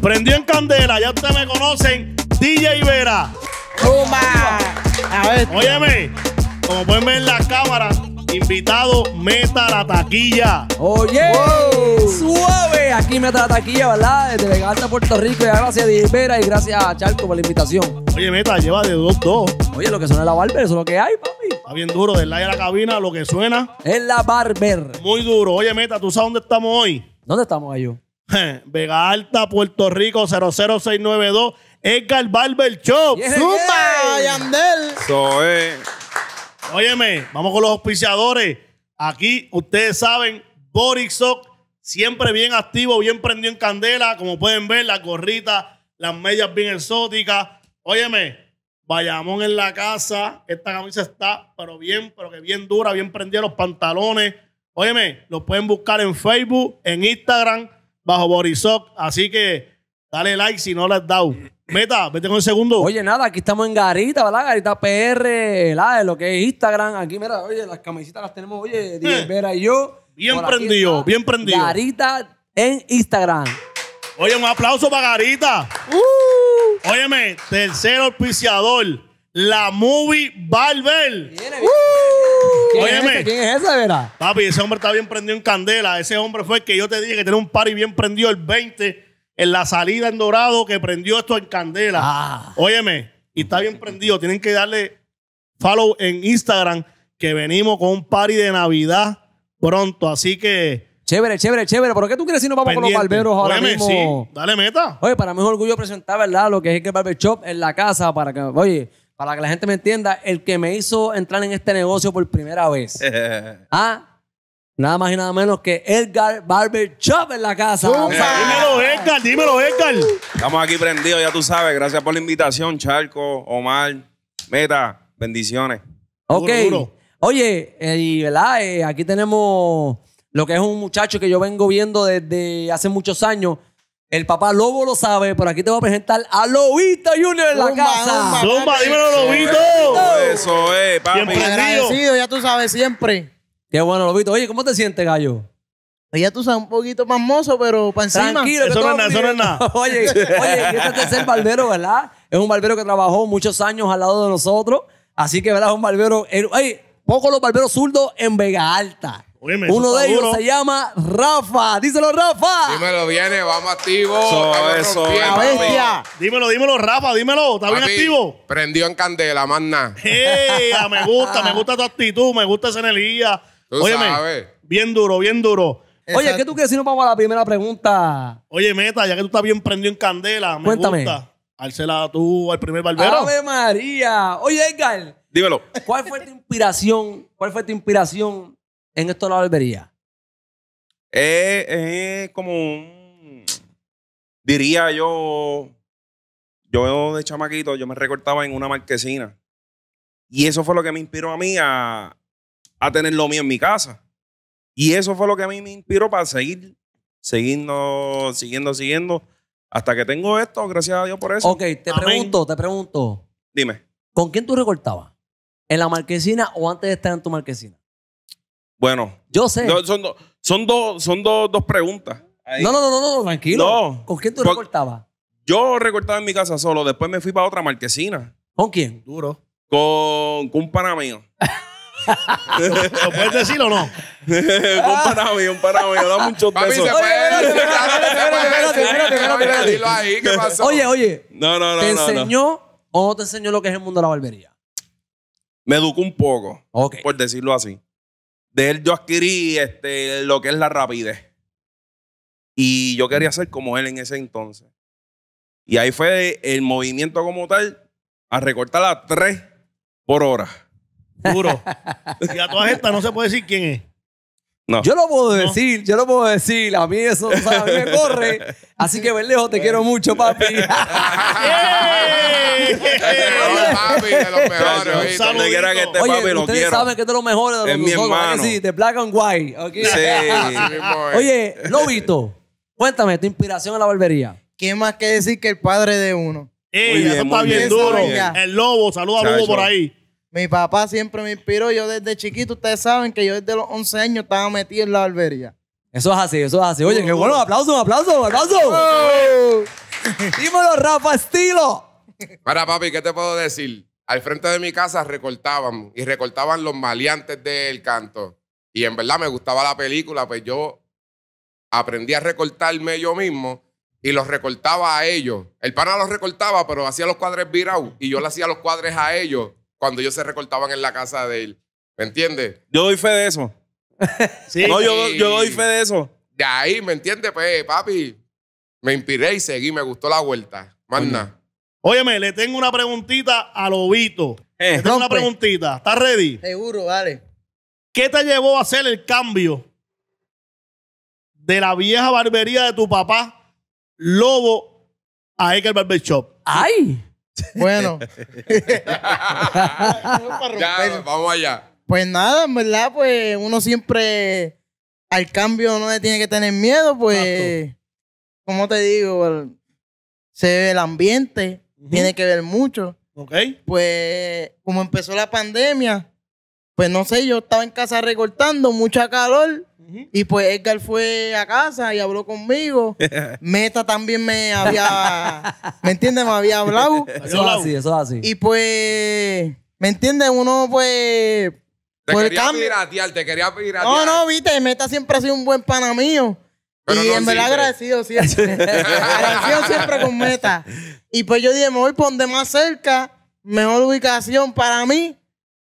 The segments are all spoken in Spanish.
Prendió en candela, ya ustedes me conocen, DJ Vera. A Óyeme, como pueden ver en la cámara, Invitado, meta la taquilla. Oye, suave. Aquí meta la taquilla, ¿verdad? Desde Alta, Puerto Rico. Y gracias a Dispera y gracias a Charco por la invitación. Oye, meta, lleva de 2-2. Oye, lo que suena es la barber, eso es lo que hay, papi. Está bien duro, del aire a la cabina, lo que suena. Es la barber. Muy duro. Oye, meta, ¿tú sabes dónde estamos hoy? ¿Dónde estamos, ellos? Vega Alta, Puerto Rico 00692, Edgar Barber Shop. Súper Óyeme, vamos con los auspiciadores. Aquí ustedes saben, Borisok, siempre bien activo, bien prendido en candela. Como pueden ver, la gorrita, las medias bien exóticas. Óyeme, vayamos en la casa. Esta camisa está, pero bien, pero que bien dura, bien prendida los pantalones. Óyeme, los pueden buscar en Facebook, en Instagram, bajo Borisok. Así que Dale like si no la has dado. Meta, vete con el segundo. Oye, nada, aquí estamos en Garita, ¿verdad? Garita PR, lo que es Instagram. Aquí, mira, oye, las camisitas las tenemos, oye, eh. Diego Vera y yo. Bien prendido, bien prendido. Garita en Instagram. Oye, un aplauso para Garita. Uh. Óyeme, tercer auspiciador, la movie Barber. Uh. ¿Quién es esa, Vera? Papi, ese hombre está bien prendido en candela. Ese hombre fue el que yo te dije que tenía un par y bien prendido el 20 en la salida en Dorado que prendió esto en candela. Ah. Óyeme, y está bien prendido. Tienen que darle follow en Instagram que venimos con un party de Navidad pronto. Así que. Chévere, chévere, chévere. ¿Por qué tú quieres si nos vamos con los barberos ahora mismo? Dale meta. Oye, para mí es un orgullo presentar, ¿verdad? Lo que es el Barber Shop en la casa para que, oye, para que la gente me entienda, el que me hizo entrar en este negocio por primera vez. ah, Nada más y nada menos que Edgar Barber Chop en la casa. Dímelo, Edgar, dímelo, Edgar. Estamos aquí prendidos, ya tú sabes. Gracias por la invitación, Charco, Omar, Meta. Bendiciones. Ok. Oye, eh, ¿verdad? Eh, aquí tenemos lo que es un muchacho que yo vengo viendo desde hace muchos años. El papá Lobo lo sabe, pero aquí te voy a presentar a Lobito Junior en la casa. Zumba, dímelo, Lobito. Eso es, papi. Agradecido, ya tú sabes, siempre. Qué bueno, Lobito. Oye, ¿cómo te sientes, gallo? Ya tú sabes, un poquito más mozo, pero para encima. Tranquilo, eso no es nada, Oye, oye, este es el barbero, ¿verdad? Es un barbero que trabajó muchos años al lado de nosotros. Así que, ¿verdad? Es un barbero. Eh, oye, poco los barberos zurdos en Vega Alta. Uno de ellos se llama Rafa. Díselo, Rafa. Dímelo, viene, vamos activo. bestia. Dímelo, dímelo, Rafa, dímelo. ¿Está bien activo? Prendió en candela, más nada. me gusta, me gusta tu actitud, me gusta esa energía. Oye, bien duro, bien duro. Oye, ¿qué tú quieres si vamos a la primera pregunta? Oye, Meta, ya que tú estás bien prendido en candela, me Cuéntame. gusta. tú al primer barbero. ¡Ave María! Oye, Edgar. Dímelo. ¿Cuál fue tu inspiración? ¿Cuál fue tu inspiración en esto de la barbería? Es eh, eh, como un, diría yo, yo de chamaquito, yo me recortaba en una marquesina. Y eso fue lo que me inspiró a mí a, a tener lo mío en mi casa. Y eso fue lo que a mí me inspiró para seguir, siguiendo, siguiendo, siguiendo. Hasta que tengo esto, gracias a Dios por eso. Ok, te pregunto, te pregunto. Dime. ¿Con quién tú recortabas? ¿En la marquesina o antes de estar en tu marquesina? Bueno. Yo sé. son, dos son, dos son dos preguntas. No, no, no, no, tranquilo. ¿Con quién tú recortabas? Yo recortaba en mi casa solo, después me fui para otra marquesina. ¿Con quién? Duro. Con, con un pana mío. ¿Lo puedes decir o no? un para dame un ahí, de eso. Oye, oye. No, no, no. ¿Te enseñó o no te enseñó lo que es el mundo de la barbería? Me educó un poco, por decirlo así. De él yo adquirí este, lo que es la rapidez. Y yo quería ser como él en ese entonces. Y ahí fue el movimiento como tal a recortar a 3 por hora. Duro. y a todas estas no se puede decir quién es. No. Yo lo puedo decir, yo lo puedo decir. A mí eso, a mí me corre. Así que, Berlejo, te quiero mucho, papi. papi, de los que esté, Oye, papi, lo ustedes saben que es de los mejores de los que Sí, de black and white. Okay. Sí. Oye, Lobito, cuéntame tu inspiración en la barbería. ¿Qué más que decir que el padre de uno? Oye, eso está bien, duro. El Lobo, saluda a Lobo por ahí. Mi papá siempre me inspiró. Yo desde chiquito, ustedes saben que yo desde los 11 años estaba metido en la barbería. Eso es así, eso es así. Oye, qué bueno, aplauso, un aplauso, un aplauso. Dímelo, Rafa Estilo. Para papi, ¿qué te puedo decir? Al frente de mi casa recortaban y recortaban los maleantes del canto. Y en verdad me gustaba la película, pues yo aprendí a recortarme yo mismo y los recortaba a ellos. El pana los recortaba, pero hacía los cuadres virados y yo le hacía los cuadres a ellos cuando ellos se recortaban en la casa de él. ¿Me entiendes? Yo doy fe de eso. Sí. No, yo, doy fe de eso. De ahí, ¿me entiendes? Pues, papi, me inspiré y seguí, me gustó la vuelta. Manda. Óyeme, le tengo una preguntita a Lobito. Eh. le tengo una preguntita. ¿Estás ready? Seguro, vale. ¿Qué te llevó a hacer el cambio de la vieja barbería de tu papá, Lobo, a Eker Barber Shop? ¡Ay! Bueno. Pues, vamos allá. Pues nada, en verdad, pues uno siempre al cambio no le tiene que tener miedo, pues, como te digo, se ve el ambiente, tiene que ver mucho. Ok. Pues, como empezó la pandemia, pues no sé, yo estaba en casa recortando, mucha calor, y pues Edgar fue a casa y habló conmigo. Meta también me había, ¿me entiendes? Me había hablado. Eso es así, eso es así. Y pues, ¿me entiendes? Uno pues... Te quería te quería piratear. No, no, viste, Meta siempre ha sido un buen pana mío. y en verdad agradecido siempre. agradecido siempre con Meta. Y pues yo dije, me voy por donde más cerca, mejor ubicación para mí,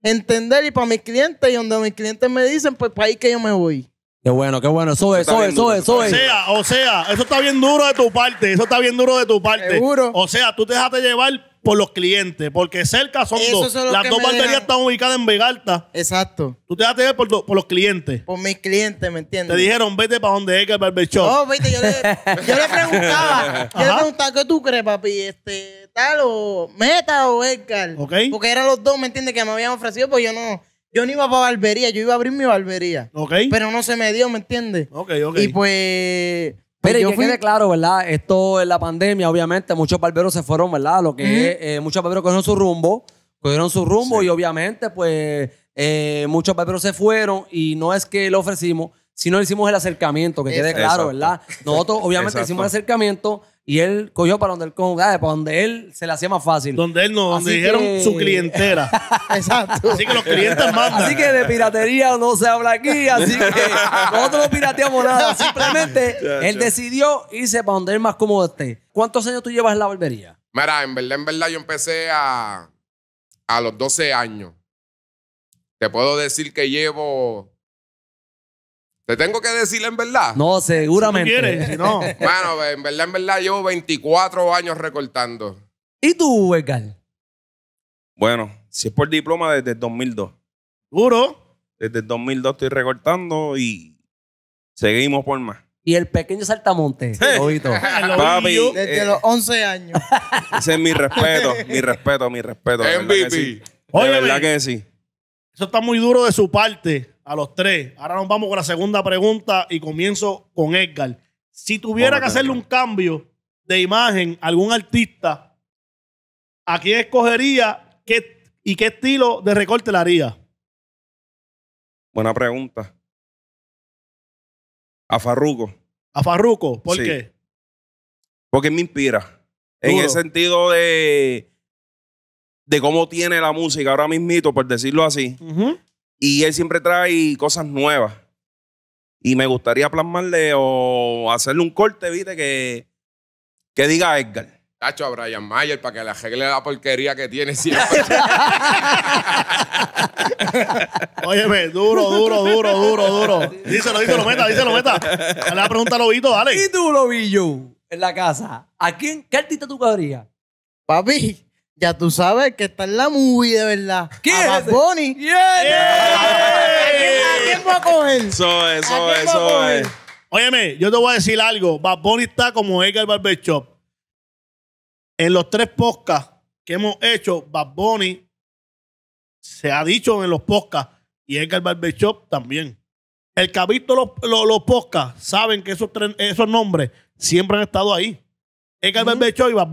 entender y para mis clientes. Y donde mis clientes me dicen, pues para ahí que yo me voy. Qué bueno, qué bueno. eso es, eso es. O sea, o sea, eso está bien duro de tu parte. Eso está bien duro de tu parte. Seguro. O sea, tú te dejaste llevar por los clientes, porque cerca son Eso dos. Las dos barberías están ubicadas en Vegalta. Exacto. Tú te dejaste llevar por, los clientes. Por mis clientes, ¿me entiendes? Te dijeron, vete para donde es que el barbershop. No, oh, vete, yo le, yo le preguntaba, yo le preguntaba, ¿qué tú crees, papi? Este, tal o Meta o Edgar. Ok. Porque eran los dos, ¿me entiendes? Que me habían ofrecido, pues yo no yo no iba para barbería, yo iba a abrir mi barbería. Ok. Pero no se me dio, ¿me entiendes? Ok, ok. Y pues. Pero pues yo fui... quede claro, ¿verdad? Esto es la pandemia, obviamente, muchos barberos se fueron, ¿verdad? Lo que eh, muchos barberos cogieron su rumbo, cogieron su rumbo y obviamente, pues, eh, muchos barberos se fueron y no es que lo ofrecimos, sino hicimos el acercamiento, que quede claro, ¿verdad? Nosotros, obviamente, hicimos el acercamiento y él cogió para donde él, ah, para donde él se le hacía más fácil. Donde él no, donde dijeron su clientela. Exacto. Así que los clientes mandan. Así que de piratería no se habla aquí, así que nosotros no pirateamos nada. Simplemente él decidió irse para donde él más cómodo esté. ¿Cuántos años tú llevas en la barbería? Mira, en verdad, en verdad, yo empecé a, a los 12 años. Te puedo decir que llevo ¿Te tengo que decir en verdad? No, seguramente. Si quieres, no. bueno, en verdad, en verdad, llevo 24 años recortando. ¿Y tú, Edgar? Bueno, si es por diploma, desde 2002. ¿Duro? Desde 2002 estoy recortando y seguimos por más. Y el pequeño saltamonte, Sí. Papi, eh, desde los 11 años. Ese es mi respeto, mi respeto, mi respeto. MVP. que verdad que sí. Eso está muy duro de su parte a los tres. Ahora nos vamos con la segunda pregunta y comienzo con Edgar. Si tuviera que hacerle un cambio de imagen a algún artista, ¿a quién escogería y qué estilo de recorte le haría? Buena pregunta. A Farruco. ¿A Farruco? ¿Por qué? Porque me inspira. En el sentido de, de cómo tiene la música ahora mismito, por decirlo así. Y él siempre trae cosas nuevas. Y me gustaría plasmarle o hacerle un corte, viste, que, que diga Edgar. Tacho a Brian Mayer para que le arregle la porquería que tiene siempre. Óyeme, duro, duro, duro, duro, duro. Díselo, díselo, meta, díselo, meta. Dale la a preguntar a Lobito, dale. ¿Y tú, Lobillo, en la casa? ¿A quién, qué artista tú cabrías? Papi, ya tú sabes que está en la movie de verdad. ¿Quién a Bad Bunny. Yeah. quién, va a coger? Eso es, eso es, eso es. Óyeme, yo te voy a decir algo. Bad Bunny está como Edgar Barber Shop. En los tres podcasts que hemos hecho, Bad Bunny se ha dicho en los podcasts y Edgar Barber Shop también. El que ha visto los, los, saben que esos, esos nombres siempre han estado ahí. Edgar uh y Bad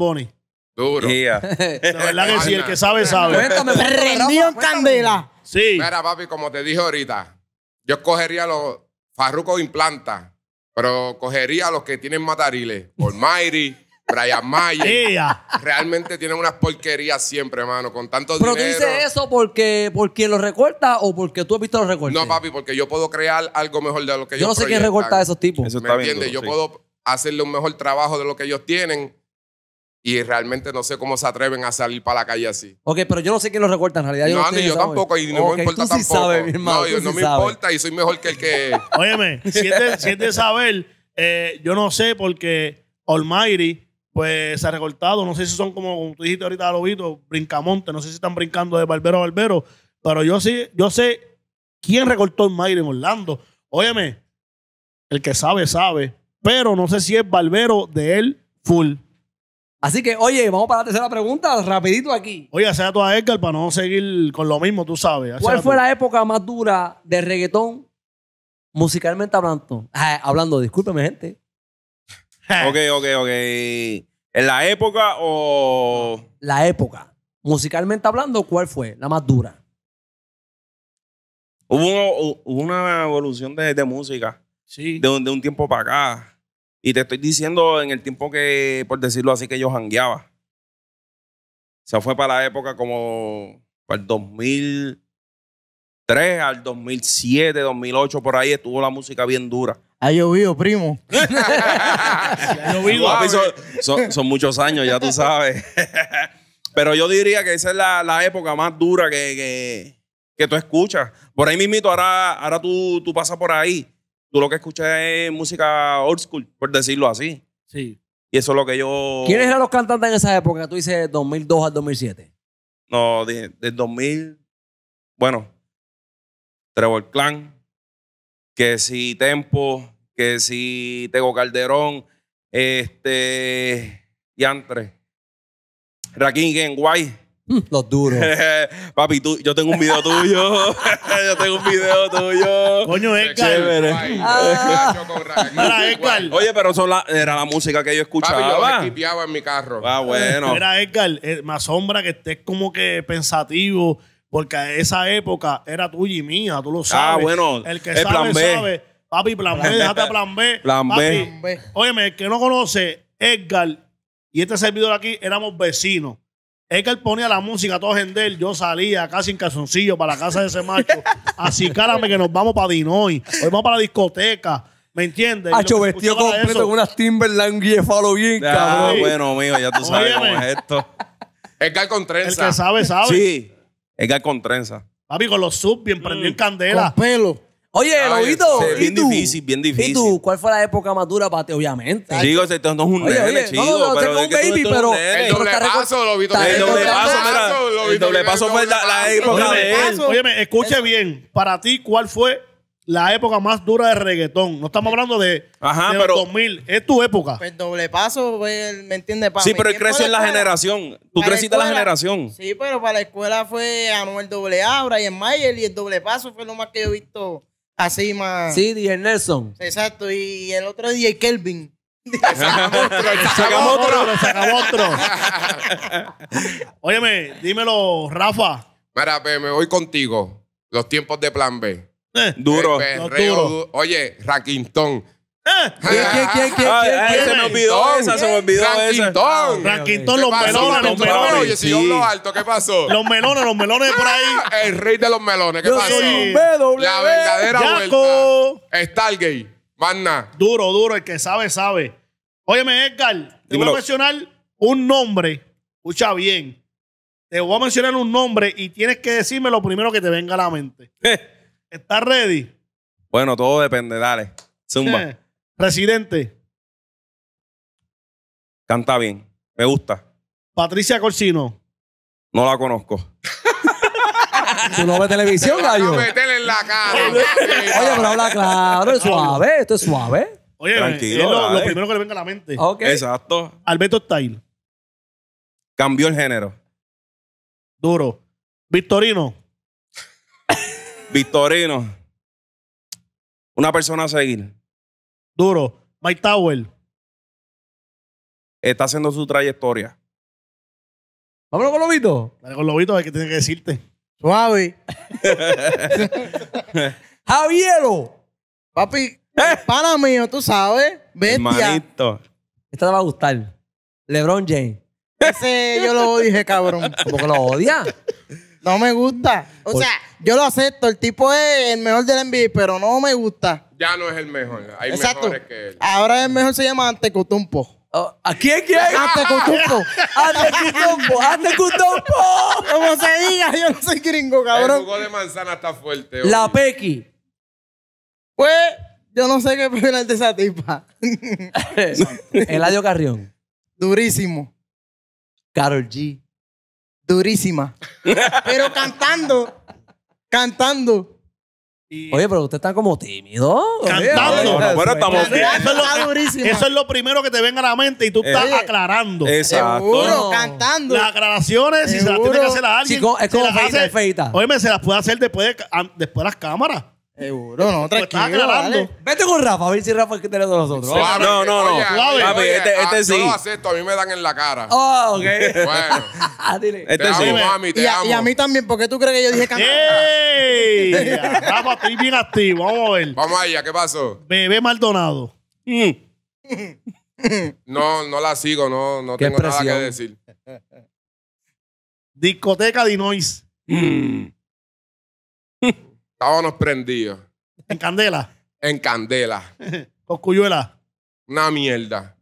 Duro. Yeah. La verdad que si el que sabe, sabe. Cuéntame, rendió en candela. Sí. Mira, papi, como te dije ahorita, yo escogería los farrucos implanta, pero cogería los que tienen matariles. por Mayri, Brian Mayer. Yeah. Realmente tienen unas porquerías siempre, hermano, con tanto dinero. ¿Pero tú dices eso porque, porque los recorta o porque tú has visto los recortes? No, papi, porque yo puedo crear algo mejor de lo que yo Yo no sé quién recorta a esos tipos. ¿Me entiendes? yo puedo hacerle un mejor trabajo de lo que ellos tienen y realmente no sé cómo se atreven a salir para la calle así. Ok, pero yo no sé quién lo recorta en realidad. Yo no, ni yo tampoco. Y no me importa tú sí tampoco. Sabes, mi hermano, no, no me importa y soy mejor que el que. Óyeme, si es de, si es de saber, eh, yo no sé porque Almighty pues se ha recortado. No sé si son como, como tú dijiste ahorita, Lobito, brincamonte. No sé si están brincando de barbero a barbero. Pero yo sí, yo sé quién recortó Almighty en Orlando. Óyeme, el que sabe, sabe. Pero no sé si es barbero de él full. Así que, oye, vamos para la tercera pregunta, rapidito aquí. Oye, sea tu a Edgar para no seguir con lo mismo, tú sabes. ¿Cuál fue la época más dura de reggaetón musicalmente hablando? hablando, discúlpeme, gente. ok, ok, ok. ¿En la época o...? La época. Musicalmente hablando, ¿cuál fue la más dura? Hubo, una evolución de, música. Sí. De, de un tiempo para acá y te estoy diciendo en el tiempo que, por decirlo así, que yo jangueaba. O sea, fue para la época como para el 2003 al 2007, 2008, por ahí estuvo la música bien dura. Ha llovido, primo. son, muchos años, ya tú sabes. Pero yo diría que esa es la, época más dura que, tú escuchas. Por ahí mismito, ahora, ahora tú, tú pasas por ahí tú lo que escuchas es música old school, por decirlo así. Sí. Y eso es lo que yo... ¿Quiénes eran los cantantes en esa época? Tú dices 2002 al 2007. No, de, del 2000... Bueno, Trevor Clan, que si Tempo, que si Tego Calderón, este... Yantre, Raquín Genguay. Los duros. Papi, yo tengo un video tuyo. yo tengo un video tuyo. Coño, Edgar. Ah. Edgar. Oye, pero eso era la música que yo escuchaba. Papi, yo me en mi carro. Ah, bueno. Era Edgar, eh, me asombra que estés como que pensativo, porque esa época era tuya y mía, tú lo ah, sabes. Ah, bueno. El que sabe, sabe. Papi, plan B, déjate a plan B. Plan B. Óyeme, el que no conoce, Edgar y este servidor aquí éramos vecinos es que él ponía la música a todo él. Yo salía casi en calzoncillo para la casa de ese macho. Así, cálame que nos vamos para Dinoy. Hoy vamos para la discoteca. ¿Me entiendes? Hacho vestido completo con unas Timberland falo bien, ah, bueno, mío, ya tú sabes cómo es esto. hay con trenza. El que sabe, sabe. Sí, Edgar con trenza. Papi, con los sub, bien prendió en mm. candela. Con pelo. Oye, Lobito. bien ¿y tú? difícil, bien difícil. ¿Y tú? ¿Cuál fue la época más dura para ti, obviamente? Digo, esto no es un oye, nene, No, no, pero tengo un baby, pero... El doble paso, Lobito. El doble paso, mira. El doble paso fue la época de él. Óyeme, escuche bien. Para ti, ¿cuál fue la época más dura de reggaetón. No estamos hablando de, 2000. Es tu época. El pues, doble paso, pues, ¿me entiende. sí, pero él crece en la generación. Tú creciste en la generación. Sí, pero para la escuela fue el Doble y Brian Mayer y el doble paso fue lo más que yo he visto así más. Sí, DJ Nelson. Exacto. Y el otro DJ Kelvin. sacamos otro, sacamos otro, sacamos otro. Óyeme, dímelo, Rafa. Mira, me voy contigo. Los tiempos de plan B. Eh, eh, duro. duro. Oye, Raquintón. Ah. ¿Quién, quién, quién, se me olvidó esa, se me olvidó esa. Raquintón, ah, los melones, los melones. Oye, si yo hablo alto, ¿qué pasó? Los melones, los melones por ahí. El rey de los melones, ¿qué pasó? La verdadera vuelta. Stargate, Magna. Duro, duro, el que sabe, sabe. Óyeme, Edgar, te voy a mencionar un nombre. Escucha bien. Te voy a mencionar un nombre y tienes que decirme lo primero que te venga a la mente. ¿Estás ready? Bueno, todo depende, dale. Zumba. Eh, Residente. Canta bien. Me gusta. Patricia Corsino. No la conozco. Tú no ves televisión, gallo. metele en la cara. Oye, pero habla claro, es suave, esto es suave. Oye, Tranquilo, es lo, lo primero que le venga a la mente. Exacto. Alberto Style. Cambió el género. Duro. Victorino. Victorino. Una persona a seguir. Duro. Mike Tower. Está haciendo su trayectoria. Vámonos con Lobito. Dale con Lobito, hay que tiene que decirte. Suave. Javiero. Papi, eh. Para mío, tú sabes. Bestia. Hermanito. te va a gustar. LeBron James. Ese yo lo dije, cabrón. ¿Cómo lo odia? No me gusta. O sea, yo lo acepto. El tipo es el mejor del NBA, pero no me gusta ya no es el mejor. Hay Exacto. mejores que él. Ahora el mejor se llama Antecutumpo. Oh, ¿A quién quién? Antecutumpo. Antecutumpo. Antecutumpo. Como se diga, yo no soy gringo, cabrón. El jugo de manzana está fuerte. La Pequi. Pues, yo no sé qué opinar de esa tipa. Eladio Carrión. Durísimo. Carol G. Durísima. Pero cantando. Cantando. Oye, pero usted está como tímido. Cantando. Bueno, estamos bien. Eso es, lo, primero que te venga a la mente y tú estás eh, aclarando. Exacto. cantando. Las aclaraciones, si se las tiene que hacer a alguien. es se las feita, Oye, me se las puede hacer después después de las cámaras. No, no, pues tranquilo. Vete con Rafa, a ver si Rafa es que tiene de nosotros. no, no, no. este- este ah, sí. Yo lo acepto, a mí me dan en la cara. Oh, ok. Bueno, ah, Este sí. mami, te Y a, amo. y a mí también, ¿por qué tú crees que yo dije cantar? ¡Ey! Rafa, estoy bien activo. Vamos a ver. Vamos allá, ¿qué pasó? Bebé Maldonado. No, no la sigo, no, no tengo nada que decir. Discoteca Dinois. Mm. Estábamos prendidos. ¿En candela? En candela. ¿Con cuyuela? Una mierda.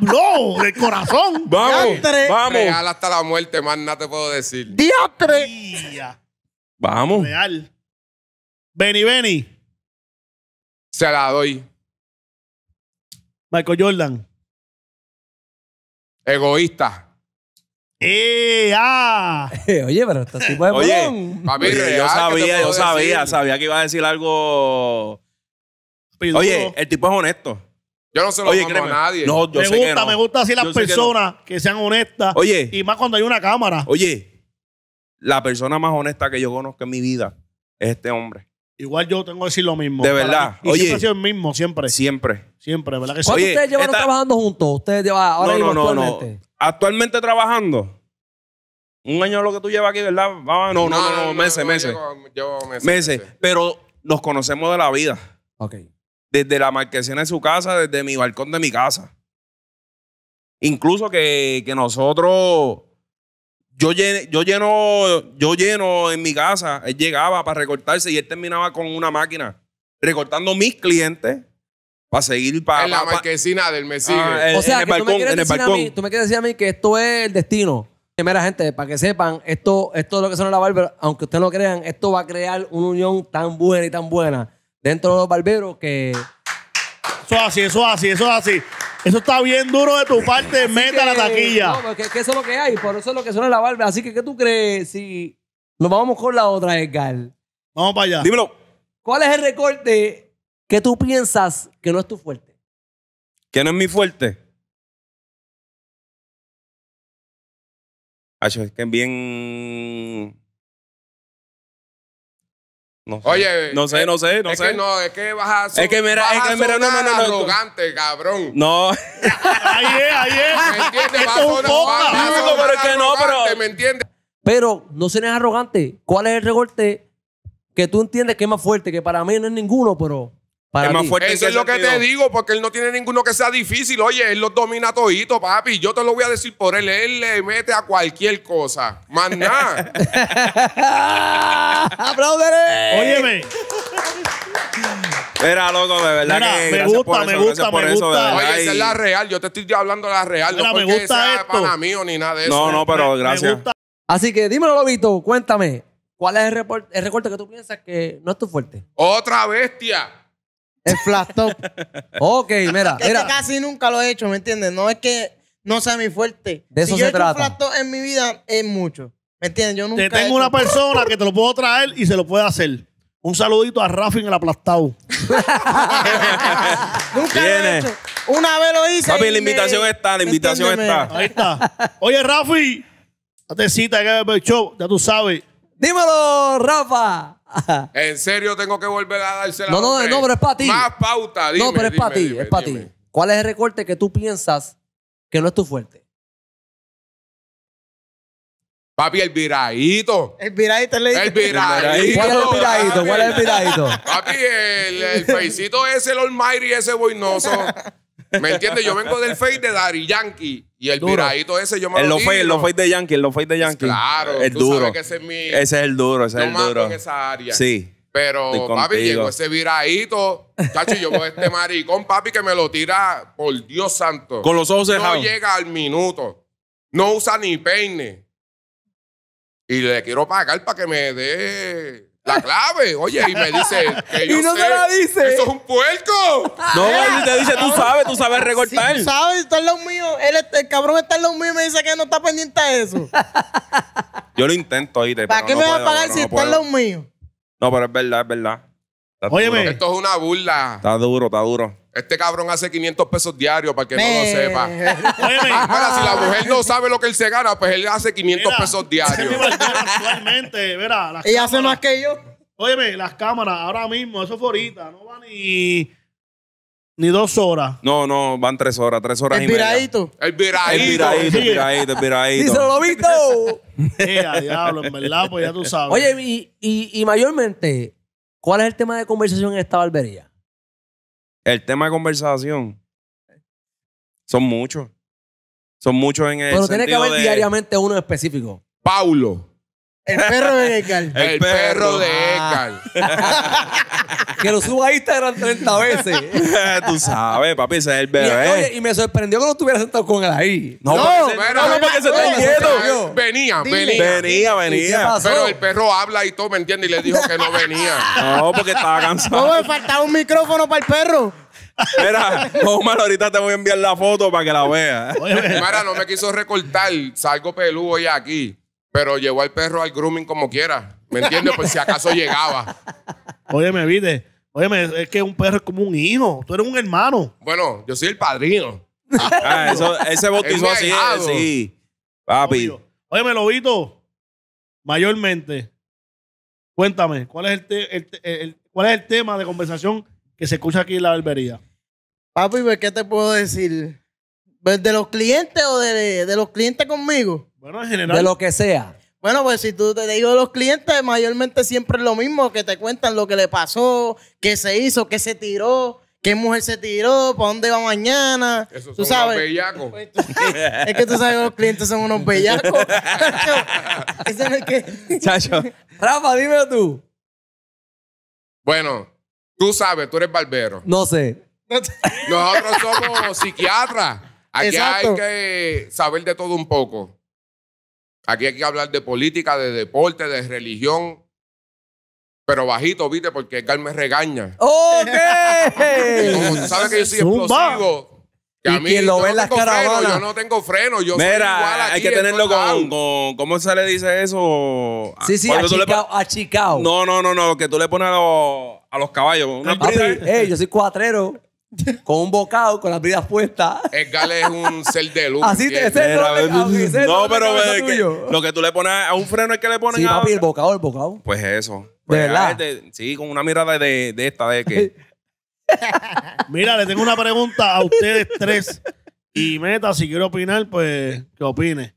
No, de corazón! ¡Vamos! ¡Vamos! Real hasta la muerte, más nada te puedo decir. ¡Diatre! ¡Vamos! Real. Benny, Benny. Se la doy. Michael Jordan. Egoísta. Eh, ah eh, Oye, pero este tipo de Oye, yo sabía, yo sabía, sabía que iba a decir algo. Oye, el tipo es honesto. Yo no se lo digo a nadie. me gusta, me gusta así las personas que, sean honestas. Oye. Y más cuando hay una cámara. Oye, la persona más honesta que yo conozco en mi vida es este hombre. Igual yo tengo que decir lo mismo. De verdad. Oye, siempre sido el mismo, siempre. Siempre. Siempre, ¿verdad que sí? ustedes llevan trabajando juntos? Ustedes llevan ahora mismo no, no, no. Actualmente trabajando. Un año lo que tú llevas aquí, ¿verdad? Ah, no, no, no, meses, meses. meses, Pero nos conocemos de la vida. Ok. Desde la marquesina de su casa, desde mi balcón de mi casa. Incluso que, nosotros. Yo, yo, lleno, yo lleno en mi casa. Él llegaba para recortarse y él terminaba con una máquina recortando mis clientes para seguir para. En la del Messi. Ah, o sea, el, balcón, tú me quieres decir A mí, tú me quieres decir a mí que esto es el destino. Primera gente, para que sepan, esto, esto es lo que son la barba, Aunque ustedes no crean, esto va a crear una unión tan buena y tan buena dentro de los barberos que. Eso así, eso así, eso así. Eso está bien duro de tu parte, meta la taquilla. No, porque eso es lo que hay, por eso es lo que suena la barba. Así que, ¿qué tú crees si nos vamos con la otra, Edgar? Vamos para allá. Dímelo. ¿Cuál es el recorte ¿Qué tú piensas que no es tu fuerte? ¿Quién no es mi fuerte? Hacho, ah, es que es bien. No sé. Oye, no sé, no sé, no es sé. Que no, es que vas a. ser... es que mira, es que mira, no, no, no, no. arrogante, cabrón. No. ahí es, ahí es. ¿Me entiendes? es un Pero es que no, pero. ¿Me entiendes? Pero no seas arrogante. ¿Cuál es el recorte que tú entiendes que es más fuerte? Que para mí no es ninguno, pero es más fuerte Eso es lo que te digo, porque él no tiene ninguno que sea difícil. Oye, él los domina todito, papi. Yo te lo voy a decir por él. Él le mete a cualquier cosa. Más nada. Óyeme. Era loco, de verdad que me gusta, me gusta, me gusta. Oye, esa es la real. Yo te estoy hablando de la real. no porque me gusta sea esto. ni nada de eso. No, no, pero gracias. Así que dímelo, Lobito, cuéntame. ¿Cuál es el, el recorte que tú piensas que no es tu fuerte? Otra bestia. El flat ok, mira, casi nunca lo he hecho, ¿me entiendes? No es que no sea mi fuerte. De eso si yo he hecho en mi vida, es mucho. ¿Me entiendes? Yo nunca. Te he tengo una persona que te lo puedo traer y se lo puede hacer. Un saludito a Rafi en el aplastado. Nunca lo he hecho. Una vez lo hice. Papi, la invitación está, la invitación está. Ahí está. Oye, Rafi, date cita que el show, ya tú sabes. Dímelo, Rafa. en serio tengo que volver a dársela. No, no, no, no, pero es para ti. Más pauta, dime, No, pero es para ti, es para ti. ¿Cuál es el recorte que tú piensas que no es tu fuerte? Papi, el viradito. El viradito El viradito. ¿Cuál es el viradito? ¿Cuál es el viradito? Papi, el, el feicito ese, el almighty, ese boinoso. ¿Me entiendes? Yo vengo del face de Dari Yankee. Y el viradito ese yo me el lo los El face de Yankee, el lo face de pues Yankee. Claro. tú Sabes que ese es mi... Ese es el duro, ese es el duro. en esa área. Sí. Pero, papi, llegó ese viradito. Chacho, yo con este maricón, papi, que me lo tira, por Dios santo. Con los ojos cerrados. No llega al minuto. No usa ni peine. Y le quiero pagar para que me dé la clave. Oye, y me dice que yo Y no sé, la dice. ¡Eso es un puerco! No, él te dice, tú sabes, tú sabes recortar. Sí, ¿Sabes? Está en lo mío. Él, el cabrón está en lo mío y me dice que no está pendiente de eso. Yo lo intento ahí. ¿Para qué me va a pagar si está en lo mío? No, pero es verdad, es verdad. Esto es una burla. Está duro, está duro. Este cabrón hace 500 pesos diarios para que no lo sepa. Ahora, si la mujer no sabe lo que él se gana, pues él hace 500 pesos diarios. actualmente, las Ella hace más que yo. Óyeme, las cámaras ahora mismo, eso es ahorita, no van ni, ni dos horas. No, no, van tres horas, tres horas El y media. viradito. El viradito. El viradito, el viradito, el viradito. Díselo, lobito. Eh, diablo, en verdad, pues ya tú sabes. Oye, y- y mayormente, ¿Cuál es el tema de conversación en esta barbería? El tema de conversación. Son muchos. Son muchos en el. Pero tiene que haber diariamente uno específico. Paulo. El perro de Edgar. El, perro, de Edgar. que lo suba a Instagram 30 veces. Tú sabes, papi, ese es el bebé. Y, oye, y me sorprendió que no estuviera sentado con él ahí. No, no, porque se, no, porque se está yendo. Venía, venía. Venía, venía. Pero el perro habla y todo, ¿me entiendes? Y le dijo que no venía. no, porque estaba cansado. No, me faltaba un micrófono para el perro. Mira, Omar, ahorita te voy a enviar la foto para que la veas. Mira, no me quiso recortar. Salgo peludo ya aquí. Pero llevó al perro al grooming como quiera. ¿Me entiendes? pues si acaso llegaba. Óyeme, viste. Óyeme, es que un perro es como un hijo. Tú eres un hermano. Bueno, yo soy el padrino. Ah, eso, ese bautizó así, eh, sí. Papi. Óyeme, Lobito. Mayormente. Cuéntame, ¿cuál es el, ¿cuál es el tema de conversación que se escucha aquí en la barbería? Papi, pues, ¿qué te puedo decir? ¿De los clientes o de los clientes conmigo? De lo que sea. Bueno, pues si tú te digo los clientes, mayormente siempre es lo mismo, que te cuentan lo que le pasó, qué se hizo, qué se tiró, qué mujer se tiró, para dónde va mañana. Eso son bellacos. Pues es que tú sabes que los clientes son unos bellacos. Rafa, dime tú. Bueno, tú sabes, tú eres barbero. No sé. Nosotros somos psiquiatras. Aquí hay que saber de todo un poco. Aquí hay que hablar de política, de deporte, de religión. Pero bajito, viste, porque Carmen regaña. ¡Ok! ¿Sabes que yo soy explosivo? Que y a mí, quien lo ve en las caravanas. yo no tengo freno, yo soy Mira, hay que tenerlo con, con- ¿Cómo se le dice eso? Sí, sí, No, no, no, no, que tú le pones a los, caballos. Ah, yo soy cuatrero con un bocado, con las vidas puestas. gale es un ser de luz. Así te, No, pero lo que tú le pones a un freno es que le ponen el bocado, el bocado. Pues eso. de pues, verdad. Ah, este, sí, con una mirada de, esta, de que. Mira, le tengo una pregunta a ustedes tres. Y meta, si quiero opinar, pues que opine.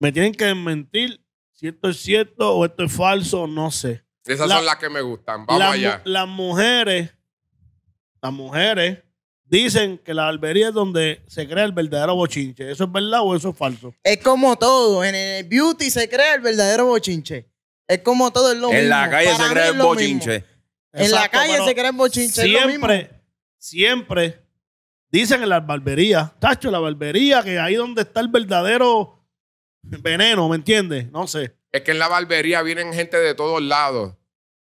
Me tienen que mentir si esto es cierto o esto es falso, no sé. Esas son las que me gustan. Vamos allá. Las mujeres las mujeres dicen que la barbería es donde se crea el verdadero bochinche. ¿Eso es verdad o eso es falso? Es como todo. En el beauty se crea el verdadero bochinche. Es como todo, el lo en La calle se crea el bochinche. en la calle se crea el bochinche. Siempre, siempre dicen en la barbería. tacho, la barbería, que ahí donde está el verdadero veneno, ¿me entiendes? No sé. Es que en la barbería vienen gente de todos lados.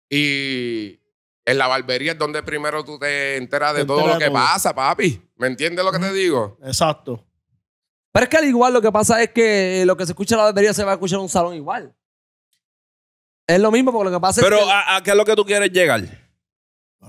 Y en la barbería es donde primero tú te enteras de todo lo que pasa, papi. ¿Me entiendes lo que te digo? Exacto. Pero es que al igual lo que pasa es que eh, lo que se escucha en la barbería se va a escuchar en un salón igual. Es lo mismo porque lo que pasa es que... ¿Pero a qué es lo que tú quieres llegar?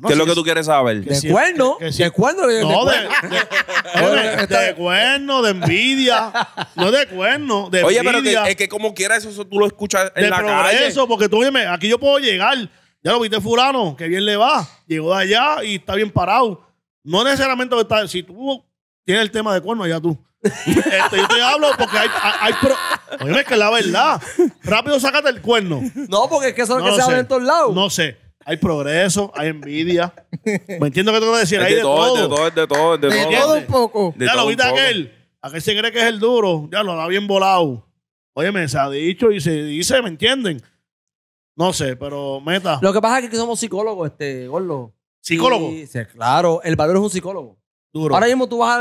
¿Qué es lo que tú quieres saber? de cuerno. de cuerno. No, de, de, este- cuerno, de envidia. no de cuerno, de Oye, pero es que como quiera eso, tú lo escuchas en de la progreso, porque tú, oye, aquí yo puedo llegar. Ya lo viste fulano, que bien le va. Llegó de allá y está bien parado. No necesariamente está, si tú tienes el tema de cuerno, allá tú. Este, yo te hablo porque hay, hay, oye, es que la verdad. Rápido sácate el cuerno. No, porque es que eso es lo que se hace en todos lados. No sé. Hay progreso, hay envidia. Me entiendo que te voy a decir. hay de, todo, de todo, de todo, de, todo. un poco. ya lo viste aquel. Aquel se cree que es el duro. Ya lo ha bien volado. Oye, me se ha dicho y se dice, ¿me entienden? No sé, pero meta. Lo que pasa es que somos psicólogos, este, Gorlo. ¿Psicólogo? sí, claro, el valor es un psicólogo. Duro. Ahora mismo tú vas a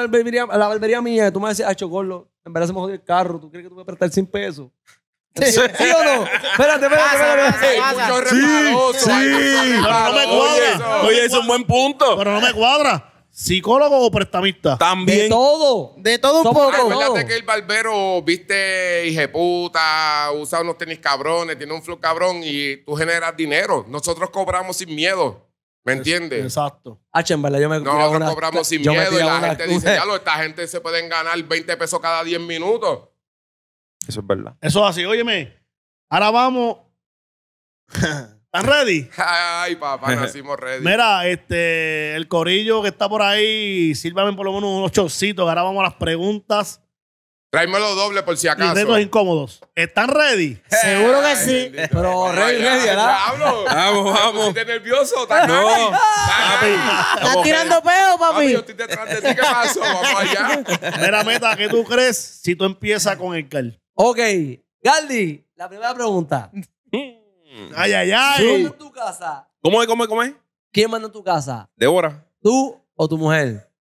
la barbería, mía y tú me decís, Acho, Gorlo, en verdad se me jodió el carro, ¿tú crees que tú vas a prestar 100 pesos? ¿Sí, o no? Espérate, espérate, Sí, sí. no me cuadra. Oye, eso es un buen punto. pero no me cuadra. ¿Psicólogo o prestamista? También. De todo. De todo un poco. Acuérdate que el barbero, viste, hijeputa, usa unos tenis cabrones, tiene un flow cabrón y tú generas dinero. Nosotros cobramos sin miedo. ¿Me entiendes? Exacto. Ah, en verdad, yo me Nosotros cobramos sin miedo y la gente dice, ya lo, esta gente se pueden ganar 20 pesos cada 10 minutos. Eso es verdad. Eso es así. Óyeme, ahora vamos... ¿Están ready? Ay, papá, nacimos ready. Mira, este, el corillo que está por ahí, sírvame por lo menos unos chorcitos. Ahora vamos a las preguntas. los dobles por si acaso. los incómodos. ¿Están ready? Seguro que sí. Pero ready, ready, ¿verdad? Vamos, vamos. ¿Estás nervioso? ¿Estás no. ¿Estás tirando pedo, papi? Yo estoy detrás de ti. ¿Qué pasó? Vamos allá. Mira, Meta, ¿qué tú crees si tú empiezas con el Cal? Ok. Galdi, la primera pregunta. Mm. Ay, ay, ay. ¿Quién manda en tu casa? ¿Cómo es, cómo es, cómo es? ¿Quién manda en tu casa? Débora. ¿Tú o tu mujer?